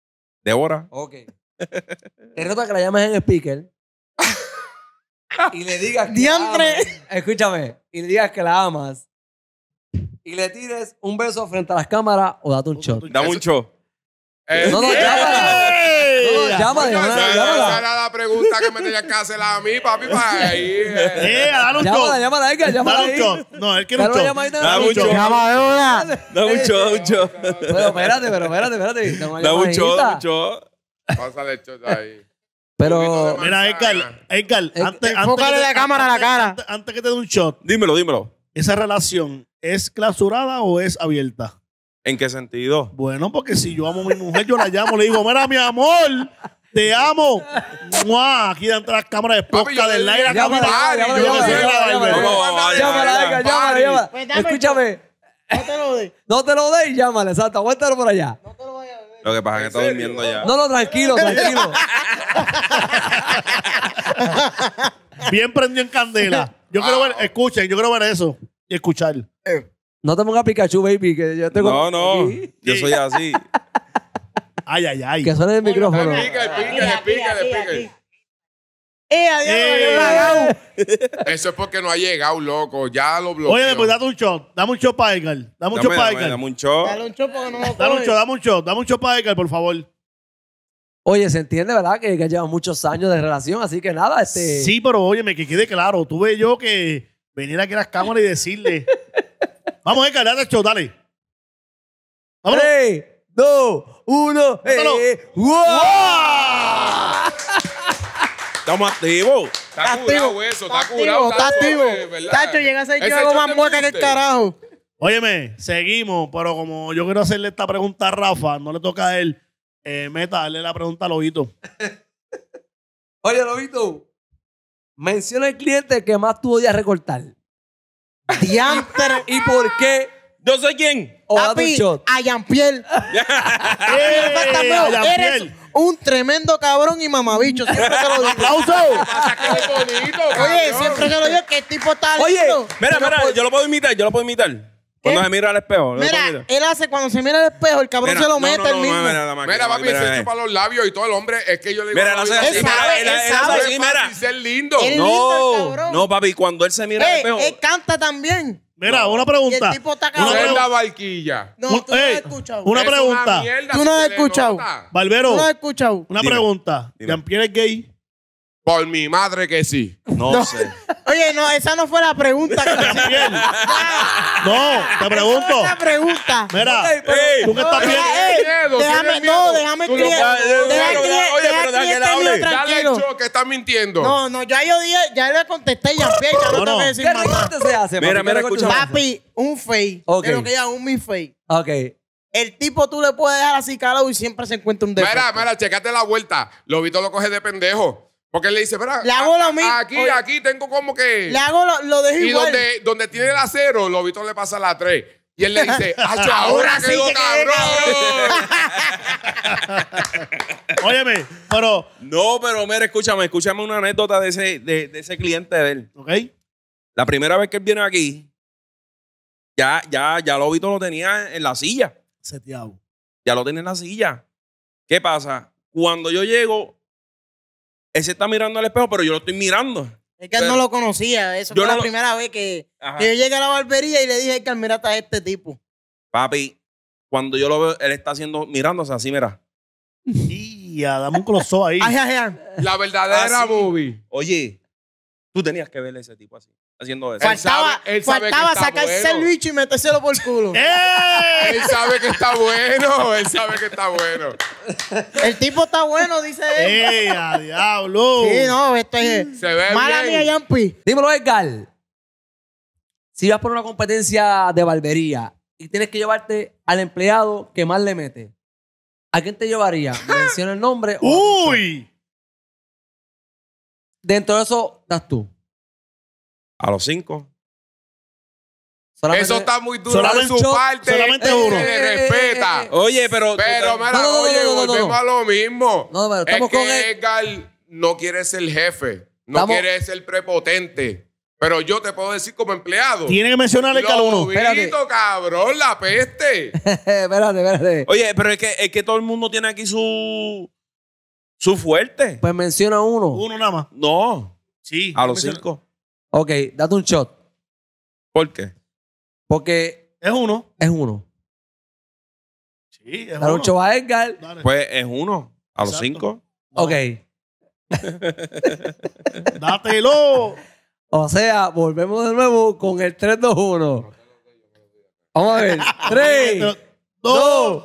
Débora. Ok. Te a que la llames en el speaker y le digas que la escúchame, y le digas que la amas y le tires un beso frente a las cámaras o date un shot. Dame un shot. no, no, eh, Llama, llama, Esa era la pregunta que me tenías que hacer a mí, papi, para ahí. Eh, eh dale un Llámala, llámala, Edgar, llámala Dale No, él quiere un shot. dale un shot. un shot, un Pero espérate, pero espérate, espérate. Dame un shot, un Pásale el shot ahí. Pero Mira, Edgar, Edgar, antes, antes la cámara a la cara. antes que te dé un shot, Dímelo, dímelo. ¿esa relación es clausurada o es abierta? ¿En qué sentido? Bueno, porque si yo amo a mi mujer, yo la llamo, le digo, mira, mi amor, te amo. ¡Mua! Aquí dentro de las cámaras de podcast del aire. Llámala, llámala, llámala, llámala. Pues Escúchame. No te lo des. No te lo des y llámale. exacto. Aguántalo por allá. No te lo vayas Lo que pasa es que está durmiendo ya. No, no, tranquilo, tranquilo. Bien prendió en candela. Yo quiero ver, escuchen, yo quiero ver eso y escuchar. Eh, no te pongas Pikachu, baby, que yo tengo. No, no. Yo soy así. Ay, ay, ay. Que suene el micrófono. Pica, pica, pica, pica. ¡Eh, eh. Eso es porque no ha llegado, loco. Ya lo bloqueó. Oye, pues date un shot. Dame un shot para Edgar. Dame un shot para dame un shot. Dale un que no lo Dame un shot, dame un shot. Dame un shot para Edgar, por favor. Oye, se entiende, ¿verdad? Que, que llevan muchos años de relación, así que nada, este. Sí, pero óyeme, que quede claro. Tuve yo que venir aquí a las cámaras y decirle Vamos, a a el show, dale. Vamos. 3, 2, 1. Estamos activos. Está activo. Eso, está curado! está activo. Tacho, llega a ser yo algo más bueno que el carajo. Óyeme, seguimos, pero como yo quiero hacerle esta pregunta a Rafa, no le toca a él. Eh, meta, darle la pregunta a Lobito. Oye, Lobito, menciona el cliente que más tú odias recortar. Diantre. ¿Y por qué? ¿Yo soy quién? O a Papi, Ayampiel eh, Eres un tremendo cabrón y mamabicho. Siempre te lo digo. ¡Aplauso! Oye, siempre te lo digo que tipo está Oye, lindo. mira, mira, yo lo puedo imitar, yo lo puedo imitar. Cuando se mira al espejo. Mira, él hace cuando se mira al espejo, el cabrón se lo mete el mismo. Mira, papi, se chupa los labios y todo el hombre es que yo le digo. Mira, no él sabe, él, mira. lindo. No, no, papi, cuando él se mira al eh, espejo. Él canta también. Mira, una pregunta. el tipo está la barquilla. No, tú no has escuchado. Una pregunta. Tú no has escuchado. Barbero. Tú no has escuchado. Una pregunta. ¿Jean es gay? Por mi madre que sí. No, sé. Oye, no, esa no fue la pregunta que te hicieron. No, te pregunto. Esa pregunta. Mira, tú que estás bien. déjame, no, déjame criar. Eh, oye, pero deja que hable. Dale el show que estás mintiendo. No, no, ya yo dije, ya le contesté ya, Pierre, ya no, te voy a decir más nada. se hace? Mira, mira, escúchame. escucha. Papi, un fake. Ok. Creo que ya un mi fake. Ok. El tipo tú le puedes dejar así calado y siempre se encuentra un defecto. Mira, mira, checate la vuelta. Lobito lo coge de pendejo. Porque él le dice, ¿verdad? le hago Aquí, aquí tengo como que. Le hago lo, de. y donde, tiene el acero, Lobito le pasa la 3. Y él le dice, ahora, sí que cabrón! Óyeme, pero. No, pero mira, escúchame, escúchame una anécdota de ese, de, ese cliente de él. ¿Ok? La primera vez que él viene aquí, ya, ya, ya Lobito lo tenía en la silla. Seteado. Ya lo tenía en la silla. ¿Qué pasa? Cuando yo llego, él se está mirando al espejo, pero yo lo estoy mirando. Es que él no lo conocía. Eso fue la primera vez que, yo llegué a la barbería y le dije, que mira, está este tipo. Papi, cuando yo lo veo, él está haciendo, mirándose así, mira. Y dame un ahí. La verdadera Así. Oye, tú tenías que verle a ese tipo así haciendo eso. Faltaba, él sabe, faltaba sacar ese el sándwich y metérselo por el culo. ¡Eh! él sabe que está bueno, él sabe que está bueno. el tipo está bueno, dice él. ¡Eh, diablo! Sí, no, esto es... Se ve Mala bien. mía, Yampi. Dímelo, Edgar. Si vas por una competencia de barbería y tienes que llevarte al empleado que más le mete, ¿a quién te llevaría? Menciona el nombre. ¡Uy! Dentro de eso, das tú. A los cinco. Eso está muy duro de su parte. Solamente eh, uno. Eh, eh, respeta. Oye, pero. Pero, mira, oye, volvemos a lo mismo. No, pero es que Edgar no quiere ser jefe. No quiere ser prepotente. Pero yo te puedo decir como empleado. Tiene que mencionarle el uno. Espérate. cabrón, la peste. espérate, espérate. Oye, pero es que, es que todo el mundo tiene aquí su. su fuerte. Pues menciona uno. Uno nada más. No. Sí. A los cinco. Ok, date un shot. ¿Por qué? Porque Es uno. es uno. Sí, es Dale un uno. shot a Edgar. Pues es uno a los cinco. Ok. dátelo. O sea, volvemos de nuevo con el 3-2-1. Vamos a ver. 3, 2,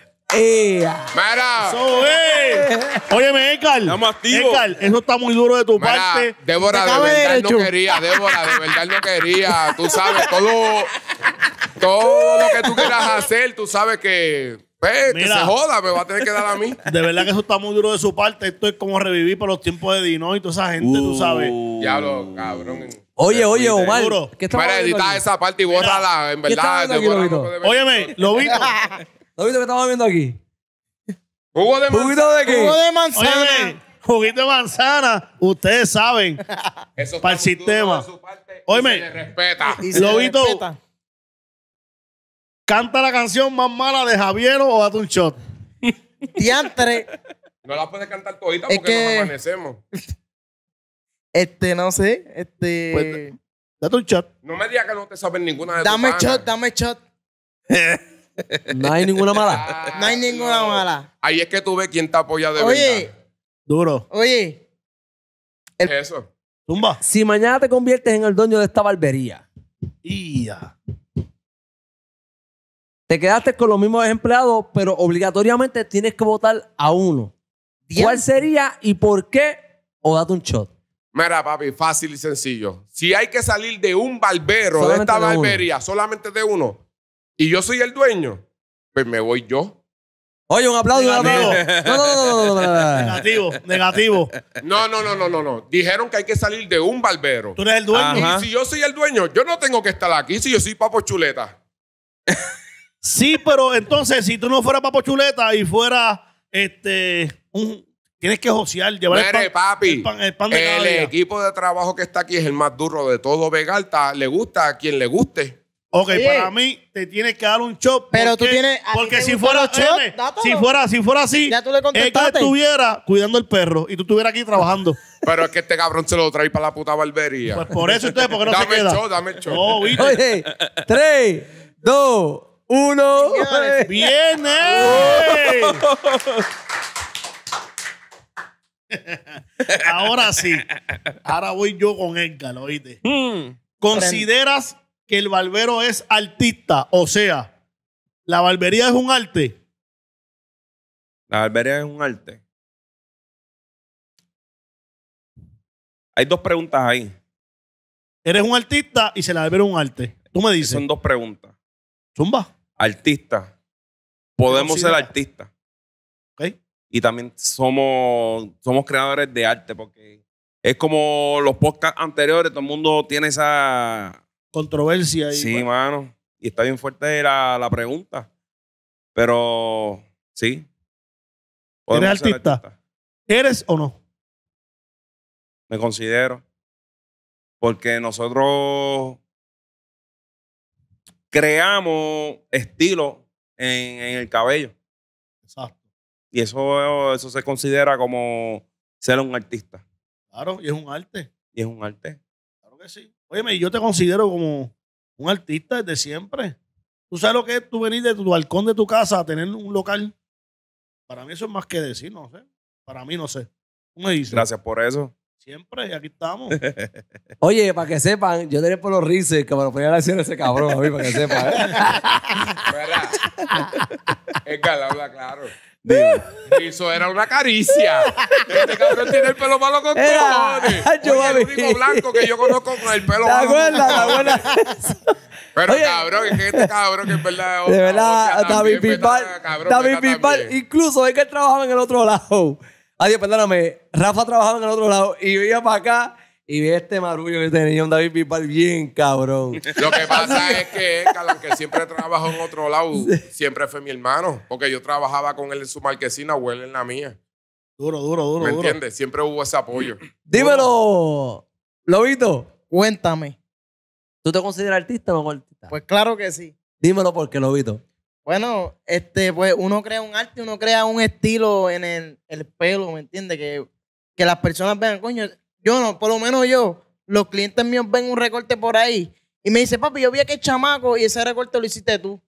Mira. So, eh. Óyeme, Ecal. eso está muy duro de tu parte. Débora, de verdad no quería. Débora, de verdad no quería. Tú sabes, todo, todo lo que tú quieras hacer, tú sabes que... Ve, pues, que se joda, me va a tener que dar a mí. De verdad que eso está muy duro de su parte. Esto es como revivir por los tiempos de Dino y toda esa gente, tú sabes. Diablo, uh. cabrón. Oye, oye, Omar. Para editar esa parte y bórrala, en verdad. Óyeme, lo vi. ¿Lo viste que estamos viendo aquí? Jugo de manzana. ¿Juguito de qué? Jugo de manzana. juguito de manzana. Ustedes saben. para el sistema. de Canta la canción más mala de Javier o date un shot. Diantre. No la puedes cantar todita porque no nos amanecemos. Este, no sé. Este. Pues, date un shot. No me digas que no te saben ninguna de tus dame shot, dame shot. No hay ninguna mala. Ah, no hay ninguna mala. Ahí es que tú ves quién te apoya de Oye, Duro. Oye, Eso. Tumba. si mañana te conviertes en el dueño de esta barbería, te quedaste con los mismos empleados, pero obligatoriamente tienes que votar a uno. ¿Cuál sería y por qué? O date un shot. Mira, papi, fácil y sencillo. Si hay que salir de un barbero de esta barbería, solamente de uno, y yo soy el dueño, pues me voy yo. Oye, un aplauso, negativo. un No, no, no, Negativo, negativo. No, no, no, no, no, Dijeron que hay que salir de un barbero. Tú eres el dueño. Y si yo soy el dueño, yo no tengo que estar aquí si yo soy papo chuleta. sí, pero entonces, si tú no fueras papo chuleta y fuera este un, Tienes que josear, llevar el pan, papi, el, equipo de trabajo que está aquí es el más duro de todo Vegalta. Le gusta a quien le guste. Ok, para mí te tienes que dar un chop Pero porque, tú tienes. Porque si fuera, si fuera, si fuera así, ya estuviera cuidando el perro y tú estuvieras aquí trabajando. Pero es que este cabrón se lo trae para la puta barbería. Pues por eso ustedes, porque no se queda. Dame el shot, dame el shot. No, Oye, tres, dos, uno. ¡Viene! Ahora sí. Ahora voy yo con Edgar, ¿oíste? Hmm. ¿Consideras que el barbero es artista, o sea, la barbería es un arte. La barbería es un arte. Hay dos preguntas ahí. Eres un artista y se la debe un arte. Tú me dices. Son dos preguntas. Zumba. Artista. Podemos ser artistas. ¿Ok? Y también somos, somos creadores de arte porque es como los podcasts anteriores, todo el mundo tiene esa, controversia. Y, sí, mano. Y está bien fuerte la, la pregunta. Pero sí. ¿Eres artista? ¿Eres o no? Me considero. Porque nosotros creamos estilo en, en el cabello. Exacto. Y eso, eso se considera como ser un artista. Claro, y es un arte. Y es un arte. Claro que sí. Óyeme, yo te considero como un artista desde siempre. ¿Tú sabes lo que es tú venir de tu balcón de tu casa a tener un local? Para mí eso es más que decir, no sé. Para mí no sé. Gracias por eso. Siempre, aquí estamos. Oye, para que sepan, yo diré por los rices que me lo podían decir ese cabrón a mí, para que sepan. ¿eh? Es que claro. Eso era una caricia. Este cabrón tiene el pelo malo con era, cojones. el único blanco que yo conozco con el pelo malo. Pero cabrón, es que este cabrón que es verdad. De verdad, David Pipar. David pipar. incluso es que él trabajaba en el otro lado. Adiós, perdóname. Rafa trabajaba en el otro lado y iba para acá. Y este marullo que tenía un David Pipar bien cabrón. Lo que pasa es que él, que siempre trabajó en otro lado, siempre fue mi hermano. Porque yo trabajaba con él en su marquesina o él en la mía. Duro, duro, duro. ¿Me entiendes? Siempre hubo ese apoyo. Dímelo, Lobito. Cuéntame. ¿Tú te consideras artista o artista? Pues claro que sí. Dímelo porque, Lobito. Bueno, este, pues uno crea un arte, uno crea un estilo en el, pelo, ¿me entiendes? Que, que las personas vean, coño, yo no, por lo menos yo, los clientes míos ven un recorte por ahí y me dice, papi, yo vi aquel chamaco y ese recorte lo hiciste tú.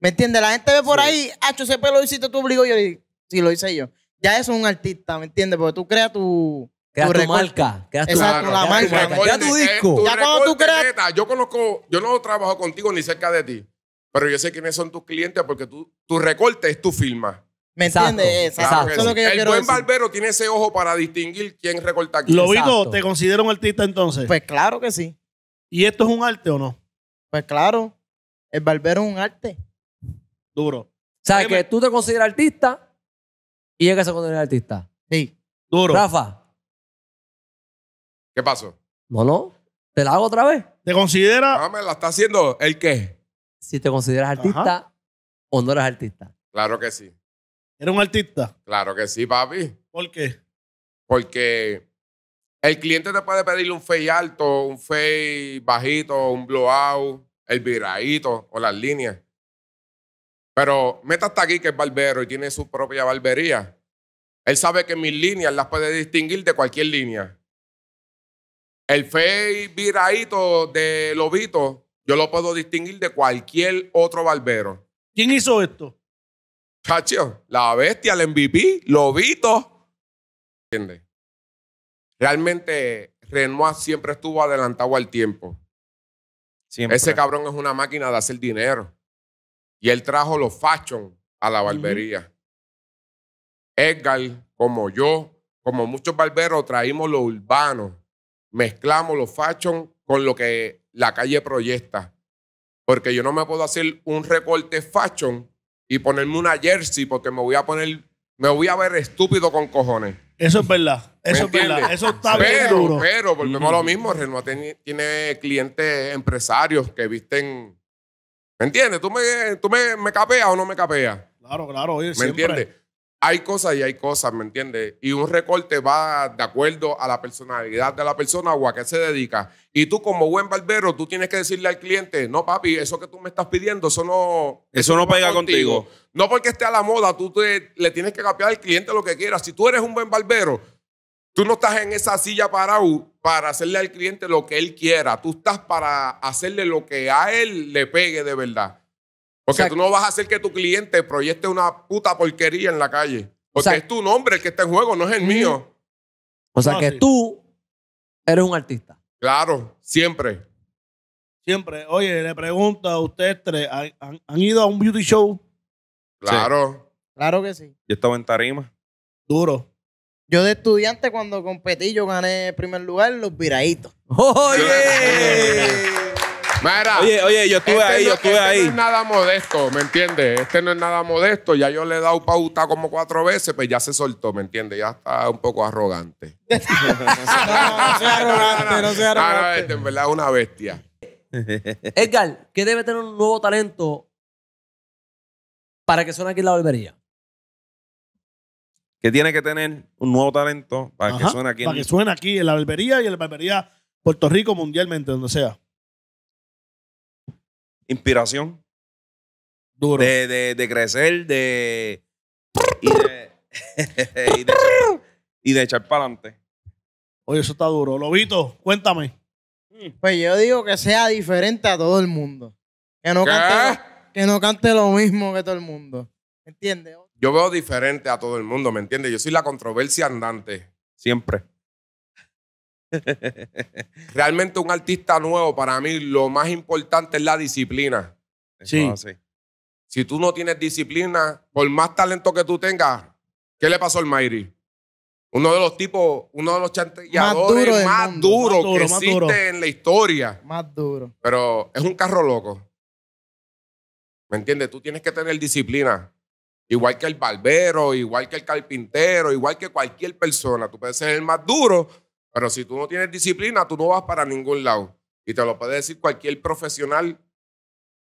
¿Me entiendes? La gente ve por ahí, hacho, ese pelo lo hiciste tú, obligó. Yo digo, sí, lo hice yo. Ya eso es un artista, ¿me entiendes? Porque tú creas tu. Creas tu, marca. Exacto, la marca. Eh, tu tu disco. ya cuando tú creas. yo conozco, yo no trabajo contigo ni cerca de ti, pero yo sé quiénes son tus clientes porque tu recorte es tu firma. ¿Me entiendes? Exacto. el buen barbero tiene ese ojo para distinguir quién recorta quién. Lo digo, ¿te considero un artista entonces? Pues claro que sí. ¿Y esto es un arte o no? Pues claro, el barbero es un arte. Duro. O sea, que tú te consideras artista y es que se considera artista. Sí. Duro. Rafa. ¿Qué pasó? No, no. ¿Te la hago otra vez? ¿Te considera me la está haciendo el qué. Si te consideras artista o no eres artista. Claro que sí. ¿Era un artista? Claro que sí, papi. ¿Por qué? Porque el cliente te puede pedir un fey alto, un fey bajito, un blowout, el viradito o las líneas. Pero meta hasta aquí que es barbero y tiene su propia barbería. Él sabe que mis líneas las puede distinguir de cualquier línea. El fey viradito de Lobito, yo lo puedo distinguir de cualquier otro barbero. ¿Quién hizo esto? Chacho, la bestia, el MVP, Lobito. ¿Entiendes? Realmente Renoir siempre estuvo adelantado al tiempo. Ese cabrón es una máquina de hacer dinero. Y él trajo los fashion a la barbería. Edgar, como yo, como muchos barberos, traímos lo urbano. Mezclamos los fashion con lo que la calle proyecta. Porque yo no me puedo hacer un recorte fashion y ponerme una jersey porque me voy a poner, me voy a ver estúpido con cojones. Eso es verdad. Eso es verdad. Eso está pero, bien duro. Pero volvemos uh lo mm. mismo. Renault tiene, clientes empresarios que visten. ¿Me entiendes? ¿Tú me, tú me, me capeas o no me capeas? Claro, claro. Oye, ¿Me entiendes? hay cosas y hay cosas, ¿me entiendes? Y un recorte va de acuerdo a la personalidad de la persona o a qué se dedica. Y tú como buen barbero, tú tienes que decirle al cliente, no papi, eso que tú me estás pidiendo, eso no... Eso, no pega contigo. No porque esté a la moda, tú le tienes que capear al cliente lo que quiera. Si tú eres un buen barbero, tú no estás en esa silla para para hacerle al cliente lo que él quiera. Tú estás para hacerle lo que a él le pegue de verdad. Porque tú no vas a hacer que tu cliente proyecte una puta porquería en la calle. Porque es tu nombre el que está en juego, no es el mío. O sea que tú eres un artista. Claro, siempre. Siempre. Oye, le pregunto a ustedes tres, ¿han, ido a un beauty show? Claro. Claro que sí. Yo estaba en tarima. Duro. Yo de estudiante cuando competí, yo gané en primer lugar los viraditos. ¡Oye! oye, oye, yo estuve este ahí, yo estuve este No es nada modesto, ¿me entiendes? Este no es nada modesto. Ya yo le he dado pauta como cuatro veces, pues ya se soltó, ¿me entiendes? Ya está un poco arrogante. no, sea arrogante, no sea ah, arrogante. Este, en verdad es una bestia. Edgar, ¿qué debe tener un nuevo talento para que suene aquí en la barbería? Que tiene que tener un nuevo talento para que suene aquí. Para que suene aquí en la barbería y en la barbería Puerto Rico mundialmente, donde sea inspiración. Duro. De, de, crecer, de. Y de. y, de echar para adelante. Oye, eso está duro. Lobito, cuéntame. Mm. Pues yo digo que sea diferente a todo el mundo. Que no, cante, que no cante lo mismo que todo el mundo. ¿Entiendes? Yo veo diferente a todo el mundo, ¿me entiendes? Yo soy la controversia andante. Siempre. Realmente un artista nuevo, para mí lo más importante es la disciplina. Si tú no tienes disciplina, por más talento que tú tengas, ¿qué le pasó al Mayri? Uno de los tipos, uno de los chantilladores más, que existe en la historia. Más duro. Pero es un carro loco. ¿Me entiendes? Tú tienes que tener disciplina. Igual que el barbero, igual que el carpintero, igual que cualquier persona. Tú puedes ser el más duro, pero si tú no tienes disciplina, tú no vas para ningún lado. Y te lo puede decir cualquier profesional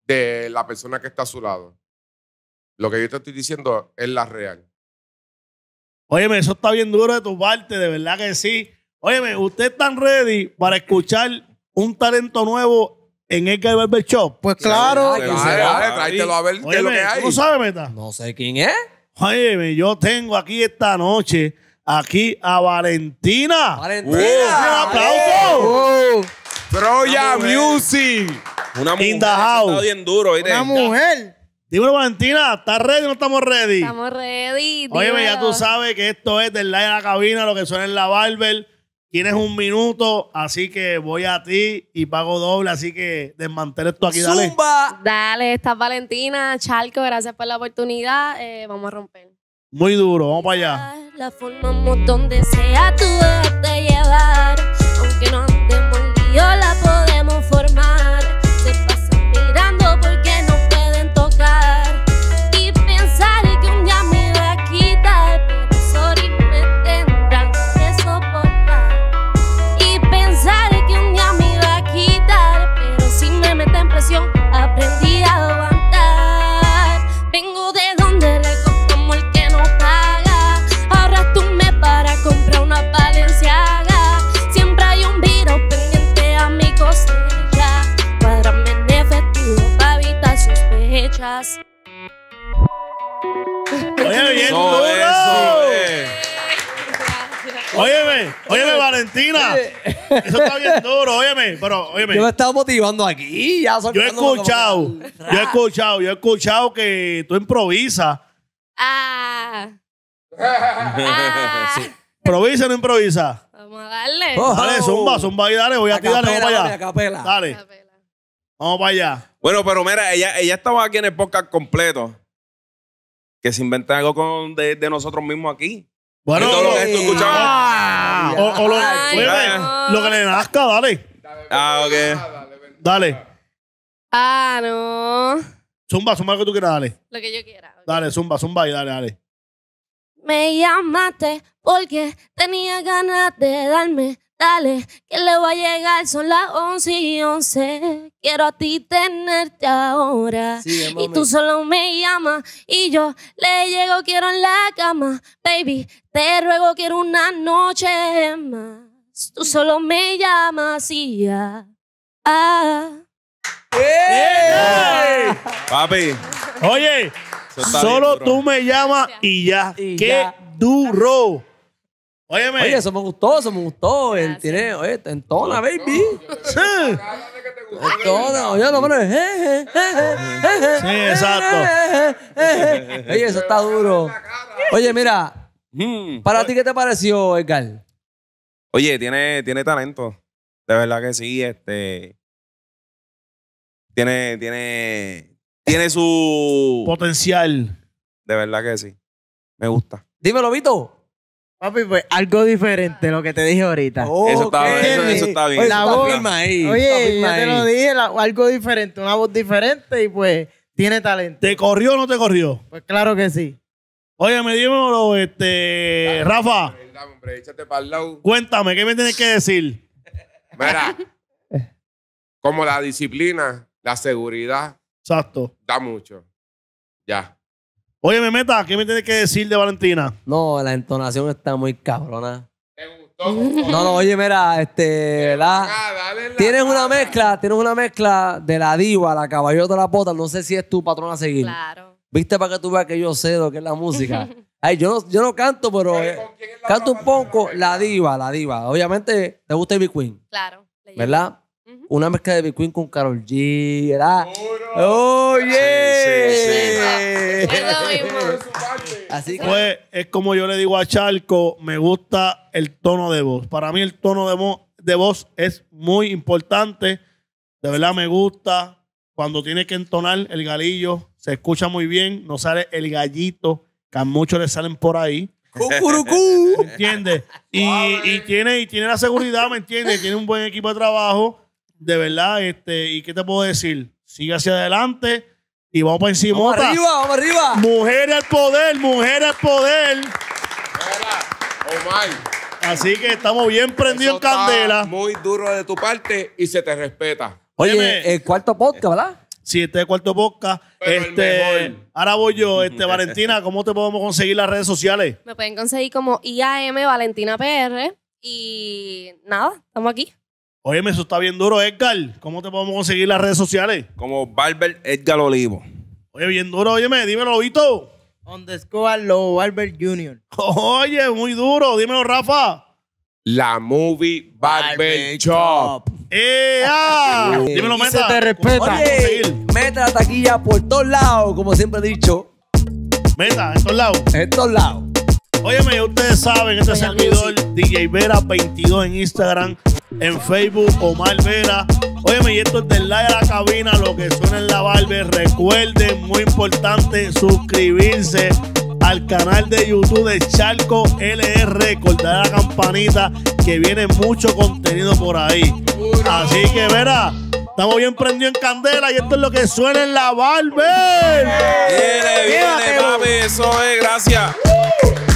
de la persona que está a su lado. Lo que yo te estoy diciendo es la real. Óyeme, eso está bien duro de tu parte, de verdad que sí. Óyeme, ¿ustedes están ready para escuchar un talento nuevo en el Barber Shop? Pues claro. tráetelo a ver qué es lo que hay. no sabes, Meta? No sé quién es. Óyeme, yo tengo aquí esta noche aquí a Valentina. ¡Valentina! ¡Un aplauso! Troya Music. Una mujer. In Una mujer. Dímelo, Valentina, ¿estás ready o no estamos ready? Estamos ready. Oye, ya tú sabes que esto es del live de la cabina, lo que suena en la barber. Tienes un minuto, así que voy a ti y pago doble, así que desmantel esto aquí, dale. ¡Zumba! Dale, estás Valentina, Chalco, gracias por la oportunidad. Eh, vamos a romper. Muy duro, vamos para allá. La forma formamos donde sea, tú debes de llevar, aunque no andemos en la Oye, bien duro. Óyeme, óyeme, Valentina. Eso está bien duro, óyeme, pero óyeme. Yo me estaba motivando aquí. Ya yo he escuchado, yo he escuchado, yo he escuchado que tú improvisas. Ah. ¿Improvisa o no improvisa? Vamos a darle. Oh, dale, oh. zumba, zumba y dale. Voy a, a ti, dale, vamos para allá. Dale. Vamos para allá. Bueno, pero mira, ella, ella estaba aquí en el podcast completo. Que se inventa algo con, de, de nosotros mismos aquí. Bueno, todo lo que escuchamos. Ah, o, lo, que le nazca, dale. dale ah, ok. Dale. Ah, no. Zumba, zumba lo que tú quieras, dale. Lo que yo quiera. Dale, zumba, zumba y dale, dale. Me llamaste porque tenía ganas de darme Dale, que le va a llegar, son las 11 y 11. Quiero a ti tenerte ahora. y tú solo me llamas y yo le llego, quiero en la cama. Baby, te ruego, quiero una noche más. Tú solo me llamas y ya. Ah. Papi. Oye, solo tú me llamas y ya. Qué duro. Oye, eso me gustó, eso me gustó. El tiene, oye, entona, baby. Sí. oye, lo bueno es. Sí, exacto. Oye, eso está duro. Oye, mira, para ti, ¿qué te pareció, Edgar? Oye, tiene, tiene talento. De verdad que sí, este. Tiene, tiene. Tiene su. Potencial. De verdad que sí. Me gusta. Dímelo, Vito. Papi, pues algo diferente lo que te dije ahorita. Oh, eso, está, eso, pues, bien. la voz, ahí. Oye, yo te lo dije, algo diferente, una voz diferente y pues tiene talento. ¿Te corrió o no te corrió? Pues claro que sí. Oye, me dímelo, este, Rafa. Cuéntame, ¿qué me tienes que decir? Mira, como la disciplina, la seguridad. Exacto. Da mucho. Ya. Oye, me meta, ¿qué me tienes que decir de Valentina? No, la entonación está muy cabrona. ¿Te gustó? No, no, oye, mira, este, ¿verdad? tienes una mezcla, tienes una mezcla de la diva, la caballota, la pota, no sé si es tu patrona a seguir. Claro. ¿Viste para que tú veas que yo sé lo que es la música? Ay, yo no, yo no canto, pero eh, canto un poco la diva, la diva. Obviamente, ¿te gusta Big Queen? Claro. ¿Verdad? Una mezcla de Ivy Queen con Carol G, ¿verdad? ¡Oh, Así Pues es como yo le digo a Charco, me gusta el tono de voz. Para mí el tono de, voz, es muy importante. De verdad me gusta. Cuando tiene que entonar el galillo, se escucha muy bien. No sale el gallito, que a muchos le salen por ahí. ¿Me entiendes? Y, tiene, y tiene la seguridad, ¿me entiendes? Tiene un buen equipo de trabajo. De verdad, este, ¿y qué te puedo decir? Sigue hacia adelante y vamos para encima. Vamos arriba, vamos arriba. Mujer al poder, mujer al poder. Hola, oh Así que estamos bien prendidos en candela. Muy duro de tu parte y se te respeta. Oye, el cuarto podcast, ¿verdad? Sí, este es el cuarto podcast. este, ahora voy yo. Este, Valentina, ¿cómo te podemos conseguir las redes sociales? Me pueden conseguir como IAM Valentina PR. Y nada, estamos aquí. Oye, eso está bien duro, Edgar. ¿Cómo te podemos conseguir las redes sociales? Como Barber Edgar Olivo. Oye, bien duro, óyeme, dímelo, Vito. Underscore Lobo Barber Jr. Oye, muy duro, dímelo, Rafa. La Movie Barber, Shop. dímelo, Meta. Se te respeta. Oye, meta la taquilla por todos lados, como siempre he dicho. Meta, en todos lados. En todos lados. Óyeme, ustedes saben, este servidor DJ Vera 22 en Instagram, en Facebook Omar Vera. Óyeme, y esto es del live de la cabina, lo que suena en la barbe. Recuerden, muy importante, suscribirse al canal de YouTube de Charco LR. Cortar la campanita que viene mucho contenido por ahí. Así que, Vera, estamos bien prendidos en candela y esto es lo que suena en la barbe. Viene, viene, papi, eso es, gracias.